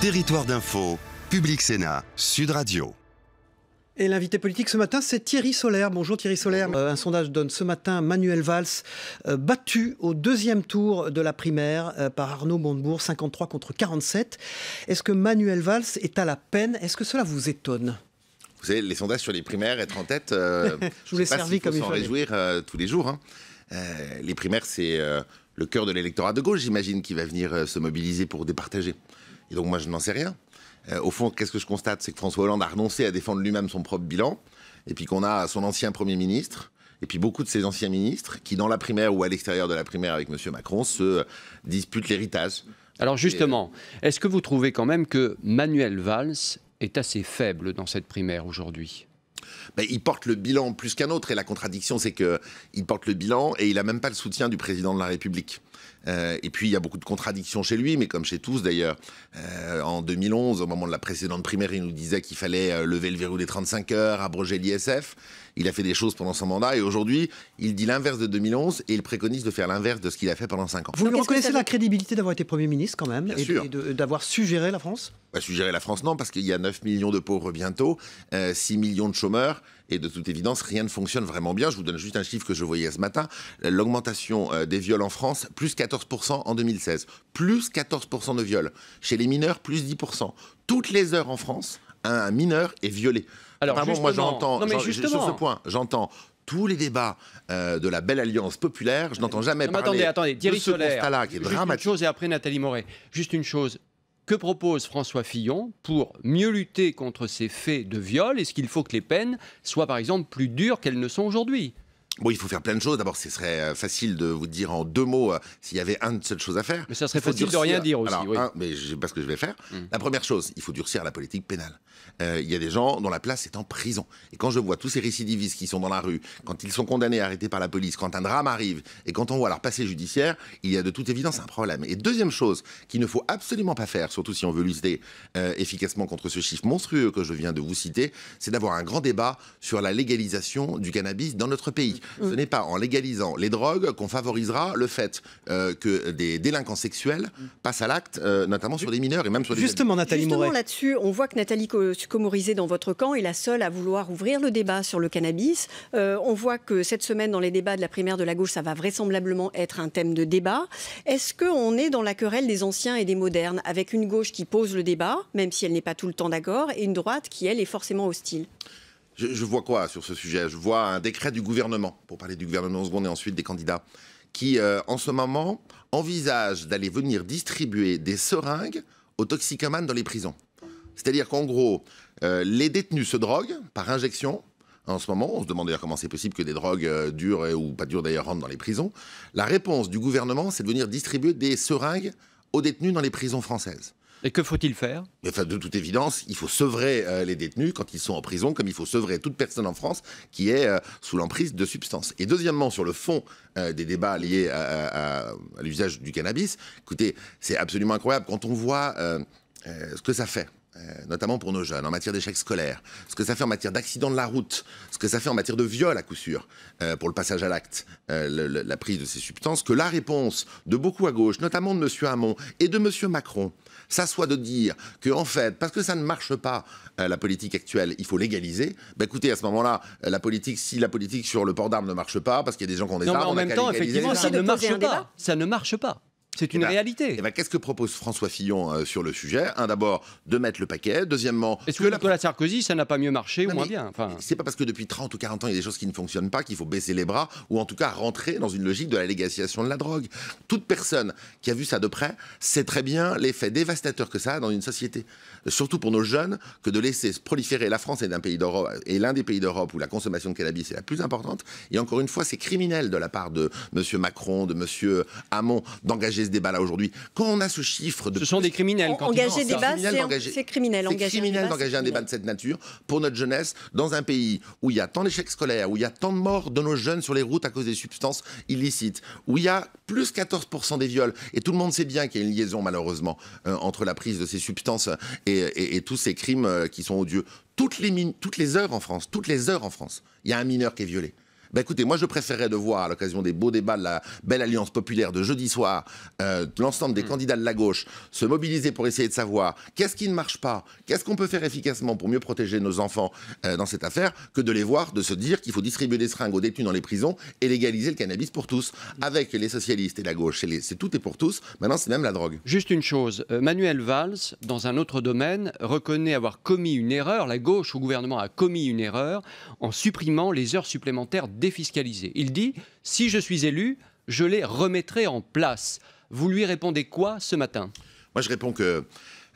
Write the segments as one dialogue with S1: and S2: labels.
S1: Territoire d'info, Public Sénat, Sud Radio.
S2: Et l'invité politique ce matin, c'est Thierry Solaire. Bonjour Thierry Solaire. Euh, un sondage donne ce matin Manuel Valls, euh, battu au deuxième tour de la primaire euh, par Arnaud Montebourg, 53 contre 47. Est-ce que Manuel Valls est à la peine Est-ce que cela vous étonne
S1: Vous savez, les sondages sur les primaires, être en tête, je vous l'ai servi comme il faut. s'en réjouir tous les jours. Hein. les primaires, c'est le cœur de l'électorat de gauche, j'imagine, qui va venir se mobiliser pour départager. Et donc moi, je n'en sais rien. Euh, au fond, qu'est-ce que je constate C'est que François Hollande a renoncé à défendre lui-même son propre bilan, et puis qu'on a son ancien Premier ministre, et puis beaucoup de ses anciens ministres, qui dans la primaire ou à l'extérieur de la primaire avec M. Macron, se disputent l'héritage. Alors justement,
S2: est-ce que vous trouvez quand même que Manuel Valls est assez faible dans cette primaire aujourd'hui ben, il porte le bilan plus qu'un autre. Et la contradiction, c'est qu'il porte le bilan
S1: et il n'a même pas le soutien du président de la République. Euh, et puis il y a beaucoup de contradictions chez lui, mais comme chez tous d'ailleurs. Euh, en 2011, au moment de la précédente primaire, il nous disait qu'il fallait euh, lever le verrou des 35 heures, abroger l'ISF. Il a fait des choses pendant son mandat et aujourd'hui, il dit l'inverse de 2011 et il préconise de faire l'inverse de ce qu'il a fait pendant 5 ans. Vous lui reconnaissez la
S2: crédibilité d'avoir été Premier ministre quand même et,
S1: d'avoir suggéré la France bah, Suggérer la France, non, parce qu'il y a 9 millions de pauvres bientôt, 6 millions de chômeurs. Et de toute évidence, rien ne fonctionne vraiment bien. Je vous donne juste un chiffre que je voyais ce matin. L'augmentation euh, des viols en France, plus 14% en 2016. Plus 14% de viols. Chez les mineurs, plus 10%. Toutes les heures en France, un mineur est violé. Alors, moi j'entends, sur ce point, j'entends tous les débats euh, de la belle alliance
S2: populaire, je n'entends jamais parler attendez, attendez, de ce constat-là qui est dramatique. une chose, et après Nathalie Moret, juste une chose, que propose François Fillon pour mieux lutter contre ces faits de viol Est-ce qu'il faut que les peines soient par exemple plus dures qu'elles ne sont aujourd'hui Bon, il faut faire plein de choses. D'abord, ce serait
S1: euh, facile de vous dire en deux mots euh, s'il y avait une seule chose à faire. Mais ça serait facile de rien dire aussi. oui. mais je sais pas ce que je vais faire. Hmm. La première chose, il faut durcir la politique pénale. Euh, il y a des gens dont la place est en prison. Et quand je vois tous ces récidivistes qui sont dans la rue, quand ils sont condamnés, arrêtés par la police, quand un drame arrive, et quand on voit leur passé judiciaire, il y a de toute évidence un problème. Et deuxième chose qu'il ne faut absolument pas faire, surtout si on veut lutter efficacement contre ce chiffre monstrueux que je viens de vous citer, c'est d'avoir un grand débat sur la légalisation du cannabis dans notre pays. Ce mm. n'est pas en légalisant les drogues qu'on favorisera le fait euh, que des délinquants sexuels mm. passent à l'acte, euh, notamment sur des mineurs et même sur des Justement, Nathalie Justement,
S3: là-dessus, on voit que Nathalie Comorisé, dans votre camp, est la seule à vouloir ouvrir le débat sur le cannabis. Euh, on voit que cette semaine, dans les débats de la primaire de la gauche, ça va vraisemblablement être un thème de débat. Est-ce qu'on est dans la querelle des anciens et des modernes, avec une gauche qui pose le débat, même si elle n'est pas tout le temps d'accord, et une droite qui, elle, est forcément hostile
S1: je, vois quoi sur ce sujet Je vois un décret du gouvernement, pour parler du gouvernement en seconde et ensuite des candidats, qui euh, en ce moment envisage d'aller venir distribuer des seringues aux toxicomanes dans les prisons. C'est-à-dire qu'en gros, euh, les détenus se droguent par injection. En ce moment, on se demande d'ailleurs comment c'est possible que des drogues euh, dures ou pas dures d'ailleurs rentrent dans les prisons. La réponse du gouvernement, c'est de venir distribuer des seringues aux détenus dans les prisons françaises.
S2: Et que faut-il faire
S1: enfin, De toute évidence, il faut sevrer euh, les détenus quand ils sont en prison, comme il faut sevrer toute personne en France qui est euh, sous l'emprise de substances. Et deuxièmement, sur le fond euh, des débats liés à l'usage du cannabis, écoutez, c'est absolument incroyable quand on voit ce que ça fait. Euh, notamment pour nos jeunes, en matière d'échecs scolaires, ce que ça fait en matière d'accident de la route, ce que ça fait en matière de viol à coup sûr, euh, pour le passage à l'acte, euh, la prise de ces substances, que la réponse de beaucoup à gauche, notamment de M. Hamon et de M. Macron, ça soit de dire que, en fait, parce que ça ne marche pas, la politique actuelle, il faut légaliser. Ben écoutez, à ce moment-là, la politique, si la politique sur le port d'armes ne marche pas, parce qu'il y a des gens qui ont des armes, en même temps, effectivement, ça ne marche pas. Ça ne marche pas. C'est eh une ben, réalité. Eh ben, qu'est-ce que propose François Fillon euh, sur le sujet Un, d'abord, de mettre le paquet. Deuxièmement. Est-ce que,
S2: Nicolas Sarkozy, ça n'a
S1: pas mieux marché ou moins bien enfin... C'est pas parce que depuis 30 ou 40 ans, il y a des choses qui ne fonctionnent pas qu'il faut baisser les bras ou en tout cas rentrer dans une logique de la légalisation de la drogue. Toute personne qui a vu ça de près sait très bien l'effet dévastateur que ça a dans une société. Surtout pour nos jeunes, que de laisser se proliférer. La France est un pays d'Europe et l'un des pays d'Europe où la consommation de cannabis est la plus importante. Et encore une fois, c'est criminel de la part de M. Macron, de M. Hamon, d'engager ce débat-là aujourd'hui. Quand on a ce chiffre de. Ce sont des criminels. Quand engager des débats, c'est
S3: criminel. d'engager un débat
S1: de cette nature pour notre jeunesse dans un pays où il y a tant d'échecs scolaires, où il y a tant de morts de nos jeunes sur les routes à cause des substances illicites, où il y a plus 14% des viols. Et tout le monde sait bien qu'il y a une liaison, malheureusement, euh, entre la prise de ces substances et, tous ces crimes euh, qui sont odieux. Toutes les, toutes les heures en France, toutes les heures en France, il y a un mineur qui est violé. Bah, écoutez, moi je préférerais de voir, à l'occasion des beaux débats de la belle alliance populaire de jeudi soir, euh, l'ensemble des mm. candidats de la gauche se mobiliser pour essayer de savoir qu'est-ce qui ne marche pas, qu'est-ce qu'on peut faire efficacement pour mieux protéger nos enfants euh, dans cette affaire, que de les voir, de se dire qu'il faut distribuer des seringues aux détenus dans les prisons et légaliser le cannabis pour tous. Avec les socialistes et la gauche, c'est tout et pour tous. Maintenant, c'est même la drogue.
S2: Juste une chose, euh, Manuel Valls, dans un autre domaine, reconnaît avoir commis une erreur, la gauche au gouvernement a commis une erreur en supprimant les heures supplémentaires il dit, si je suis élu, je les remettrai en place. Vous lui répondez quoi ce matin Moi, je réponds
S1: que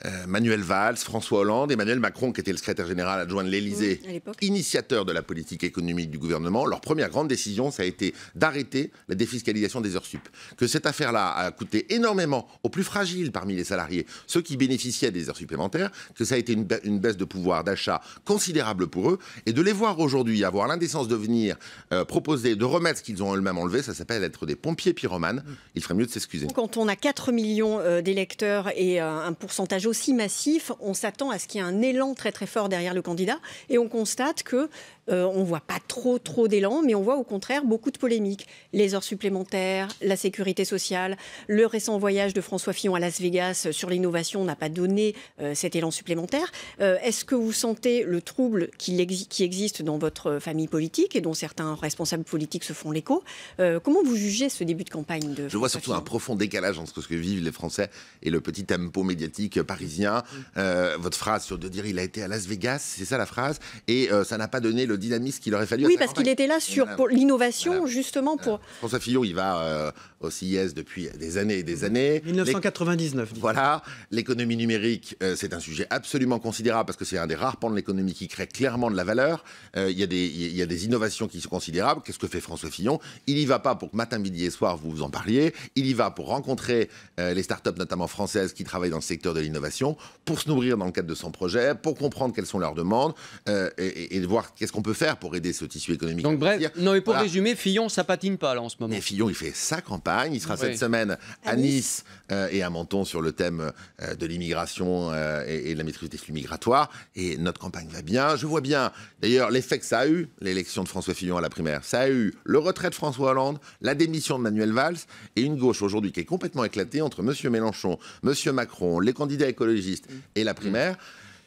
S1: euh, Manuel Valls, François Hollande, Emmanuel Macron, qui était le secrétaire général adjoint de l'Élysée, initiateur de la politique économique du gouvernement, leur première grande décision, ça a été d'arrêter la défiscalisation des heures sup. Que cette affaire-là a coûté énormément aux plus fragiles parmi les salariés, ceux qui bénéficiaient des heures supplémentaires, que ça a été une, baisse de pouvoir d'achat considérable pour eux, et de les voir aujourd'hui avoir l'indécence de venir euh, proposer, de remettre ce qu'ils ont eux-mêmes enlevé, ça s'appelle être des pompiers pyromanes. Mm. Il ferait mieux de s'excuser.
S3: Quand on a 4 millions euh, d'électeurs et un pourcentage aussi massif, on s'attend à ce qu'il y ait un élan très très fort derrière le candidat. Et on constate que euh, on ne voit pas trop, trop d'élan, mais on voit au contraire beaucoup de polémiques. Les heures supplémentaires, la sécurité sociale, le récent voyage de François Fillon à Las Vegas sur l'innovation n'a pas donné euh, cet élan supplémentaire. Euh, est-ce que vous sentez le trouble qui, qui, existe dans votre famille politique et dont certains responsables politiques se font l'écho Comment vous jugez ce début de campagne de Je
S1: vois surtout un profond décalage entre ce que vivent les Français et le petit tempo médiatique parisien. Mm. votre phrase sur de dire il a été à Las Vegas, c'est ça la phrase, et ça n'a pas donné le dynamisme qu'il aurait fallu. Oui, parce qu'il était là sur
S3: l'innovation, justement pour.
S1: François Fillon, il va euh, au CIS depuis des années et des mmh. années.
S2: 1999. Voilà,
S1: l'économie numérique, euh, c'est un sujet absolument considérable parce que c'est un des rares pans de l'économie qui crée clairement de la valeur. Euh, il y, a des innovations qui sont considérables. Qu'est-ce que fait François Fillon Il n'y va pas pour que matin, midi et soir vous vous en parliez. Il y va pour rencontrer les startups, notamment françaises, qui travaillent dans le secteur de l'innovation, pour se nourrir dans le cadre de son projet, pour comprendre quelles sont leurs demandes et, et, et voir qu'est-ce qu'on peut faire pour aider ce tissu économique. Donc
S2: bref, non, et pour résumer, Fillon, ça patine pas là en ce moment. mais Fillon,
S1: il fait sa campagne. Il sera cette semaine à, Nice, euh, et à Menton sur le thème euh, de l'immigration euh, et, de la maîtrise des flux migratoires. Et notre campagne va bien. Je vois bien, d'ailleurs, l'effet que ça a eu, l'élection de François Fillon à la primaire. Ça a eu le retrait de François Hollande, la démission de Manuel Valls et une gauche aujourd'hui qui est complètement éclatée entre M. Mélenchon, M. Macron, les candidats écologistes mm. et la primaire. Mm.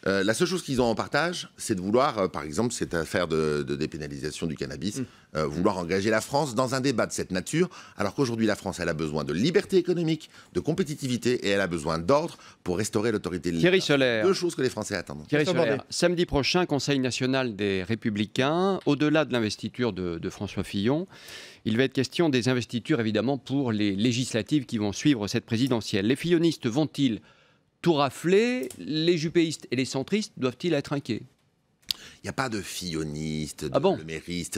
S1: Euh, la seule chose qu'ils ont en partage, c'est de vouloir, euh, par exemple, cette affaire de, dépénalisation du cannabis, mm. euh, vouloir engager la France dans un débat de cette nature, alors qu'aujourd'hui la France, elle a besoin de liberté économique, de compétitivité, et elle a besoin d'ordre pour restaurer l'autorité de Thierry Deux choses que les Français attendent.
S2: Thierry samedi prochain, Conseil national des Républicains, au-delà de l'investiture de François Fillon, il va être question des investitures, évidemment, pour les législatives qui vont suivre cette présidentielle. Les fillonistes vont-ils tout raflé, les jupéistes et les centristes doivent-ils être inquiets Il n'y a pas de fillonistes, de ah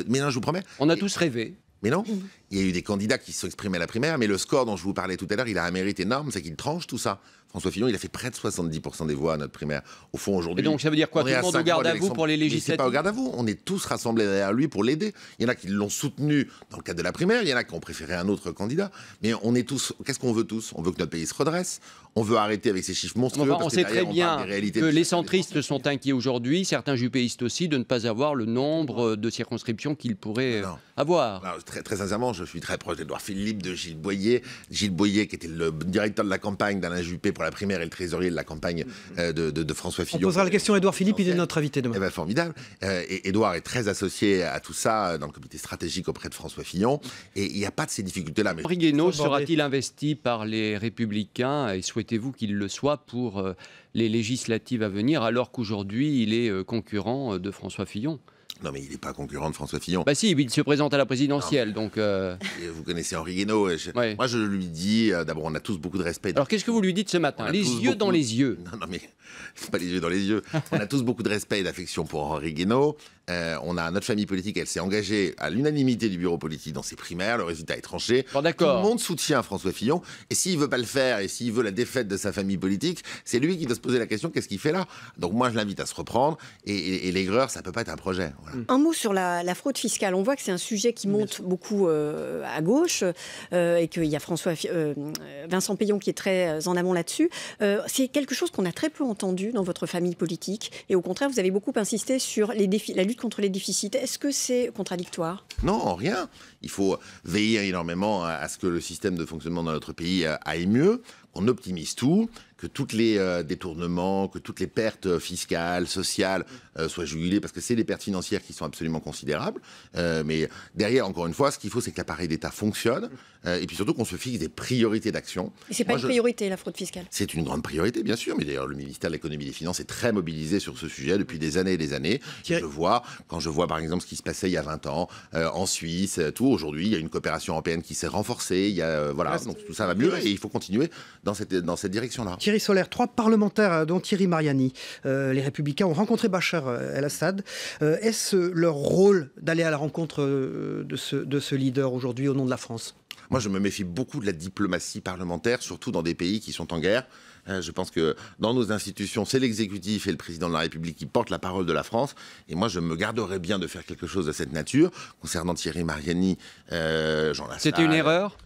S2: Mais non, je vous promets. On a tous rêvé. Mais non, mhm.
S1: il y a eu des candidats qui se sont exprimés à la primaire, mais le score dont je vous parlais tout à l'heure, il a un mérite énorme, c'est qu'il tranche tout ça. François Fillon, il a fait près de 70% des voix à notre primaire. Au fond, aujourd'hui. Et donc, ça veut dire quoi Tout le monde au garde à vous pour les législatives C'est pas au garde à vous. On est tous rassemblés derrière lui pour l'aider. Il y en a qui l'ont soutenu dans le cadre de la primaire. Il y en a qui ont préféré un autre candidat. Mais on est tous. Qu'est-ce qu'on veut tous On veut que notre pays se redresse. On veut arrêter avec ces chiffres monstrueux. on sait très bien que les
S2: centristes sont inquiets aujourd'hui, certains jupéistes aussi, de ne pas avoir le nombre de circonscriptions qu'ils pourraient avoir. très, très, sincèrement, je suis très proche d'Edouard
S1: Philippe, de Gilles Boyer. Gilles Boyer, qui était le directeur de la campagne d'Alain Juppé la primaire et le trésorier de la campagne mm, mm. Euh, de, François Fillon. On posera la question à Édouard Philippe, il est notre invité demain. Eh ben, formidable. Euh, et Édouard est très associé à tout ça euh, dans le comité stratégique auprès de François Fillon. Mm. Et il n'y a pas de ces difficultés-là. Mais...
S2: sera-t-il investi par les Républicains et souhaitez-vous qu'il le soit pour les législatives à venir alors qu'aujourd'hui il est concurrent de François Fillon
S1: non, mais il n'est pas concurrent de François Fillon. Bah
S2: si, il se présente à la présidentielle, donc... Euh. Vous connaissez
S1: Henri Guénaud. Moi, je lui dis... Euh, d'abord, on a tous beaucoup de respect. Alors, qu'est-ce que vous lui dites ce matin Les yeux dans les yeux. Non, non, mais pas les yeux dans les yeux. on a tous beaucoup de respect et d'affection pour Henri Guénaud. Euh, on a notre famille politique, elle s'est engagée à l'unanimité du bureau politique dans ses primaires, le résultat est tranché. Bon, Tout le monde soutient François Fillon. Et s'il veut pas le faire, et s'il veut la défaite de sa famille politique, c'est lui qui doit se poser la question, qu'est-ce qu'il fait là Donc moi, je l'invite à se reprendre. Et, l'aigreur, ça peut pas être un projet.
S3: Un mot sur la, fraude fiscale. On voit que c'est un sujet qui monte beaucoup euh, à gauche euh, et qu'il y a François, euh, Vincent Payon qui est très en amont là-dessus. c'est quelque chose qu'on a très peu entendu dans votre famille politique et au contraire, vous avez beaucoup insisté sur la lutte contre les déficits. Est-ce que c'est contradictoire
S1: Non, rien il faut veiller énormément à, ce que le système de fonctionnement dans notre pays euh, aille mieux, qu'on optimise tout, que tous les euh, détournements, que toutes les pertes fiscales, sociales euh, soient jugulées, parce que c'est des pertes financières qui sont absolument considérables. mais derrière, encore une fois, ce qu'il faut, c'est que l'appareil d'État fonctionne, euh, et puis surtout qu'on se fixe des priorités d'action. Et c'est pas une priorité la fraude fiscale C'est une grande priorité, bien sûr. Mais d'ailleurs, le ministère de l'économie et des finances est très mobilisé sur ce sujet depuis des années et des années. je vois, quand je vois par exemple ce qui se passait il y a 20 ans euh, en Suisse, euh, tout aujourd'hui, il y a une coopération européenne qui s'est renforcée. Il y a, voilà, donc tout ça va mieux et il faut continuer dans cette, dans cette direction-là.
S2: Thierry Solaire, trois parlementaires, dont Thierry Mariani, les Républicains, ont rencontré Bachar El-Assad. Est-ce leur rôle d'aller à la rencontre de ce, de ce leader aujourd'hui au nom de la France
S1: moi, je me méfie beaucoup de la diplomatie parlementaire, surtout dans des pays qui sont en guerre. Euh, je pense que dans nos institutions, c'est l'exécutif et le président de la République qui portent la parole de la France. Et moi, je me garderais bien de faire quelque chose de cette nature. Concernant Thierry Mariani, euh, Jean C'était une erreur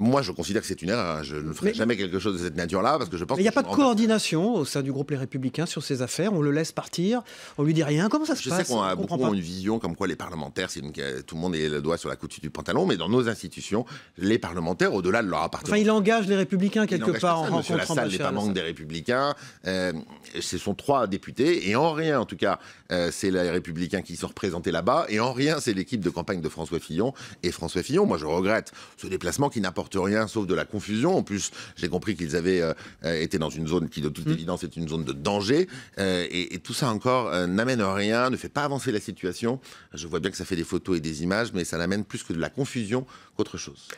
S1: moi, je considère que c'est une erreur. Hein. Je ne ferai jamais quelque chose de cette nature-là parce que je pense. il n'y a pas de
S3: coordination
S2: au sein du groupe Les Républicains sur ces affaires. On le laisse partir. On lui dit rien. Comment ça se passe Je sais qu'on a beaucoup une
S1: vision comme quoi les parlementaires, une... tout le monde est le doigt sur la couture du pantalon, mais dans nos institutions, les parlementaires, au-delà de leur appartenance. Enfin, il
S2: engage les Républicains quelque part en rencontrant. Lassalle n'est pas manque des
S1: Républicains. Euh, ce sont trois députés et en rien, en tout cas, euh, c'est les Républicains qui sont représentés là-bas et en rien, c'est l'équipe de campagne de François Fillon et François Fillon. Moi, je regrette ce déplacement qui n'apporte rien sauf de la confusion. En plus, j'ai compris qu'ils avaient euh, euh, été dans une zone qui, de toute mm. évidence, est une zone de danger. Euh, et, tout ça encore n'amène rien, ne fait pas avancer la situation. Je vois bien que ça fait des photos et des images, mais ça n'amène plus que de la confusion qu'autre chose.